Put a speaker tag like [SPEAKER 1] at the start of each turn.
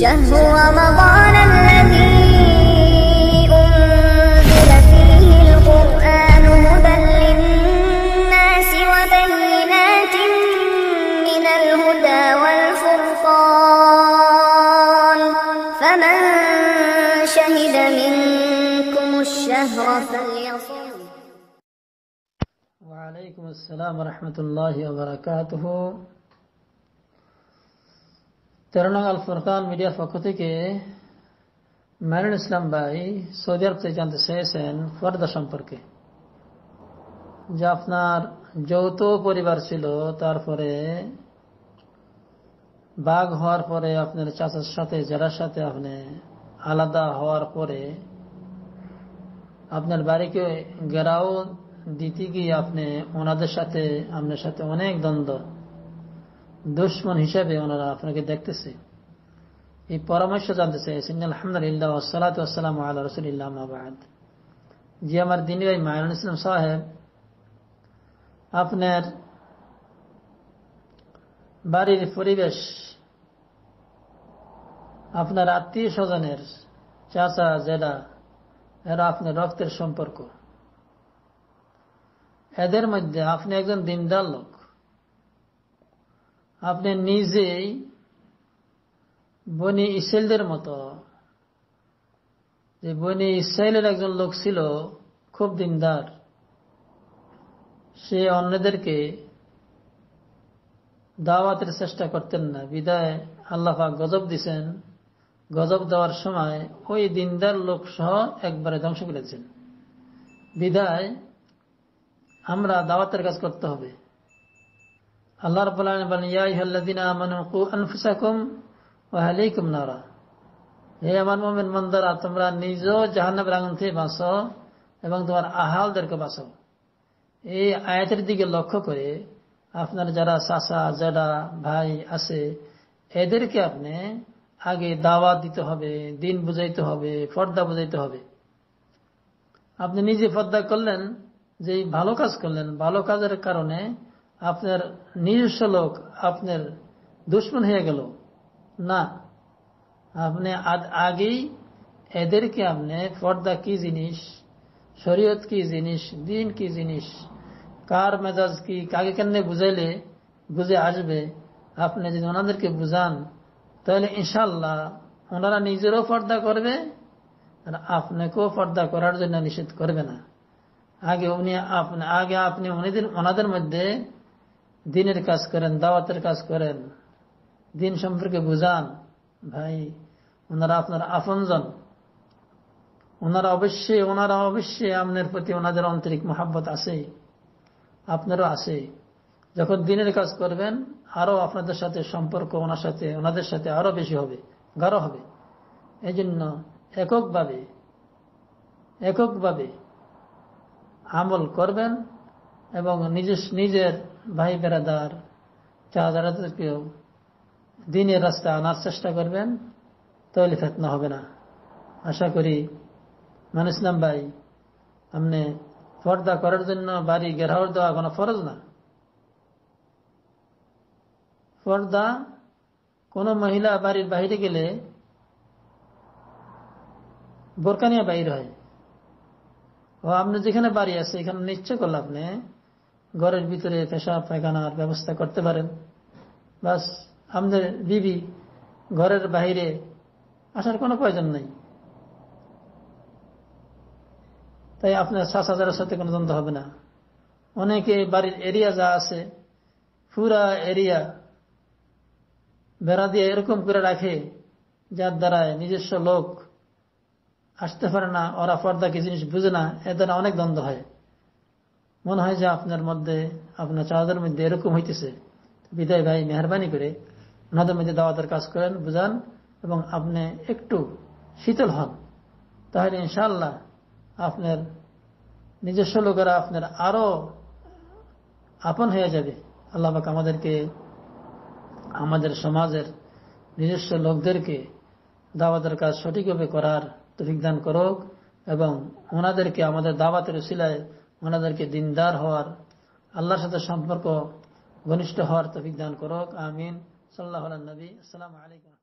[SPEAKER 1] شهر رمضان الذي أنزل فيه القرآن هدى للناس وبينات من الهدى والفرقان فمن شهد منكم الشهر فليصوم وعليكم السلام ورحمة الله وبركاته তেরো আল মিডিয়ার পক্ষ থেকে ইসলাম ভাই সৌদি আরব থেকে জানতে চেয়েছেন সম্পর্কে আপনার যৌথ পরিবার ছিল তারপরে বাঘ হওয়ার পরে আপনার চাচার সাথে জেলার সাথে আপনি আলাদা হওয়ার পরে আপনার বাড়িকে গেরাও দিতে গিয়ে আপনি ওনাদের সাথে আপনার সাথে অনেক দ্বন্দ্ব দুশ্মন হিসাবে ওনারা আপনাকে দেখতেছে এই পরামর্শ জানতে চাইছেন আলহামদুলিল্লাহ ওসালাত জি আমার দিন ভাই মায়ন ইসলাম সাহেব আপনার বাড়ির পরিবেশ আপনার আত্মীয় স্বজনের চাচা জেদা এরা আপনার রক্তের সম্পর্ক এদের মধ্যে আপনি একজন দিনদার লোক আপনি নিজেই বনি ইসাইলদের মতো যে বনি ইসাইলের একজন লোক ছিল খুব দিনদার সে অন্যদেরকে দাওয়াতের চেষ্টা করতেন না বিদায় আল্লাহ গজব দিছেন গজব দেওয়ার সময় ওই দিনদার লোক সহ একবারে ধ্বংস করেছেন বিদায় আমরা দাওয়াতের কাজ করতে হবে আল্লাহ রবুল্লাহ বলেন ইয়াহ্লাদিন আমানু আনফুসাকুম ও হালিকুম নারা হে আমার মোমেন মন্দারা তোমরা নিজ জাহান্নাব রাঙন থেকে বাঁচো এবং তোমার আহালদেরকে বাঁচো এই আয়াতের দিকে লক্ষ্য করে আপনার যারা চাষা যারা ভাই আছে এদেরকে আপনি আগে দাওয়া দিতে হবে দিন বুঝাইতে হবে পর্দা বুঝাইতে হবে আপনি নিজে পর্দা করলেন যে ভালো কাজ করলেন ভালো কাজের কারণে আপনার নিজস্ব লোক আপনার দুশ্মন হয়ে গেল না আপনি আগেই এদেরকে আপনি পর্দা কি জিনিস শরীয়ত কি জিনিস দিন কি জিনিস কার মেজাজ কি কাকে কেন বুঝাইলে বুঝে আসবে আপনি যদি ওনাদেরকে বুঝান তাহলে ইনশাল্লাহ ওনারা নিজেরও পর্দা করবে আর আপনাকেও পর্দা করার জন্য নিষেধ করবে না আগে উনি আপনি আগে আপনি ওনাদের মধ্যে দিনের কাজ করেন দাওয়াতের কাজ করেন দিন সম্পর্কে বুঝান ভাই ওনারা আপনার আফনজন ওনারা অবশ্যই ওনারা অবশ্যই আপনার প্রতি ওনাদের আন্তরিক মহাব্বত আছে আপনারও আছে যখন দিনের কাজ করবেন আরও আপনাদের সাথে সম্পর্ক ওনার সাথে ওনাদের সাথে আরও বেশি হবে গাঢ় হবে এই জন্য এককভাবে এককভাবে আমল করবেন এবং নিজের নিজের ভাই বেড়াদার যারা কেউ দিনের রাস্তা আনার চেষ্টা করবেন তৈলি ফেতনা হবে না আশা করি মান ইসলাম ভাই আপনি পর্দা করার জন্য বাড়ি গেরাওয়ার দেওয়া কোনো ফরজ না পর্দা কোনো মহিলা বাড়ির বাইরে গেলে বোরকানিয়া বাইর হয় ও আপনি যেখানে বাড়ি আছে এখানে নিশ্চয় করলে আপনি ঘরের ভিতরে পেশা পায়খানার ব্যবস্থা করতে পারেন বাস আমাদের বিবি ঘরের বাহিরে আসার কোনো প্রয়োজন নেই তাই আপনার শ্বাস হাজারের সাথে কোনো দ্বন্দ্ব হবে না অনেকে বাড়ির এরিয়া যা আছে পুরা এরিয়া বেড়া দিয়ে এরকম করে রাখে যার দ্বারা নিজস্ব লোক আসতে পারে না ওরা পর্দা কি জিনিস বুঝে না এ দ্বারা অনেক দ্বন্দ্ব হয় মনে হয় যে আপনার মধ্যে আপনার চাঁদের মধ্যে এরকম হইতেছে বিদায় ভাই মেহরবানি করে ওনাদের মধ্যে দাওয়াতের কাজ করেন বুঝান এবং আপনি একটু শীতল হন তাহলে ইনশাল্লাহ আপনার নিজস্ব লোকেরা আপনার আরো আপন হয়ে যাবে আল্লাহ পাক আমাদেরকে আমাদের সমাজের নিজস্ব লোকদেরকে দাওয়াতের কাজ সঠিকভাবে করার তফিক দান করুক এবং ওনাদেরকে আমাদের দাওয়াতের শিলায় ওনাদেরকে দিনদার হওয়ার আল্লাহর সাথে সম্পর্ক ঘনিষ্ঠ হওয়ার তফিক দান করক আমিন সাল্লাহ নবী আসসালাম আলাইকুম